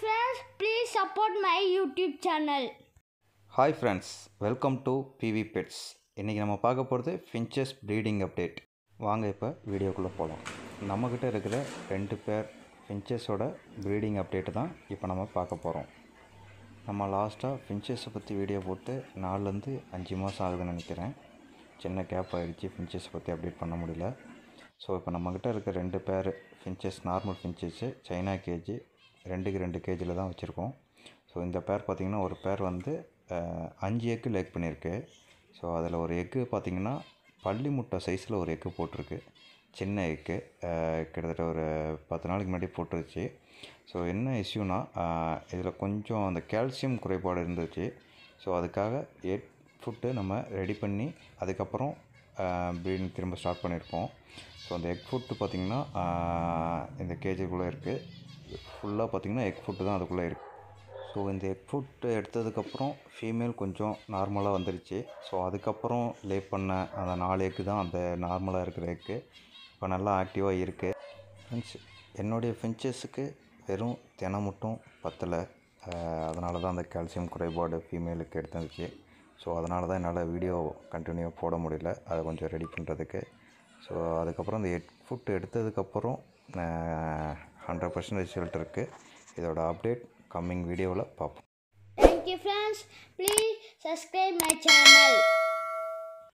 friends please support my YouTube channel hi friends welcome to PV pets இன்றைக்கி நம்ம பார்க்க போகிறது ஃபின்ச்சஸ் ப்ரீடிங் அப்டேட் வாங்க இப்போ வீடியோக்குள்ளே போகலாம் நம்மக்கிட்ட இருக்கிற ரெண்டு பேர் ஃபின்ச்சஸோட ப்ரீடிங் அப்டேட்டு தான் இப்போ நம்ம பார்க்க போகிறோம் நம்ம லாஸ்ட்டாக ஃபின்ச்சஸை பற்றி வீடியோ போட்டு நாலுலேருந்து அஞ்சு மாதம் ஆகுதுன்னு நினைக்கிறேன் சின்ன கேப் ஆகிடுச்சு ஃபின்ச்சஸை பற்றி அப்டேட் பண்ண முடியல ஸோ இப்போ நம்மக்கிட்ட இருக்க ரெண்டு பேர் finches normal finches China cage ரெண்டுக்கு ரெண்டு கேஜியில் தான் வச்சுருக்கோம் ஸோ இந்த பேர் பார்த்திங்கன்னா ஒரு பேர் வந்து அஞ்சு எக்கு லேக் பண்ணியிருக்கு ஸோ அதில் ஒரு எக்கு பார்த்திங்கன்னா பள்ளி முட்டை சைஸில் ஒரு எக்கு போட்டிருக்கு சின்ன எக்கு கிட்டத்தட்ட ஒரு பத்து நாளைக்கு முன்னாடி போட்டுருச்சு ஸோ என்ன இஷ்யூனா இதில் கொஞ்சம் அந்த கால்சியம் குறைபாடு இருந்துச்சு ஸோ அதுக்காக எட் ஃபுட்டு நம்ம ரெடி பண்ணி அதுக்கப்புறம் ப்ரீடிங் திரும்ப ஸ்டார்ட் பண்ணியிருப்போம் ஸோ அந்த எக் ஃபுட்டு பார்த்திங்கன்னா இந்த கேஜிக்குள்ளே இருக்குது ஃபுல்லாக பார்த்திங்கன்னா எக் ஃபுட்டு தான் அதுக்குள்ளே இருக்குது ஸோ இந்த எக் ஃபுட்டு எடுத்ததுக்கப்புறம் ஃபீமேல் கொஞ்சம் நார்மலாக வந்துருச்சு ஸோ அதுக்கப்புறம் லே பண்ண அந்த நாலு எக்கு தான் அந்த நார்மலாக இருக்கிற எக்கு இப்போ நல்லா ஆக்டிவாக இருக்குது ஃப்ரெண்ட்ஸ் என்னுடைய ஃபின்ச்சஸுக்கு வெறும் தினம் மட்டும் பத்தலை அதனால தான் அந்த கால்சியம் குறைபாடு ஃபீமேலுக்கு எடுத்துருந்துச்சு ஸோ அதனால தான் என்னால் வீடியோ கண்டினியூவாக போட முடியல அதை கொஞ்சம் ரெடி பண்ணுறதுக்கு ஸோ அதுக்கப்புறம் இந்த எக் ஃபுட் எடுத்ததுக்கப்புறம் ஹண்ட்ரட் பர்சன்டேஜ் ரிசல்ட் இருக்குது இதோட அப்டேட் கம்மிங் வீடியோவில் பார்ப்போம் thank you friends please subscribe my channel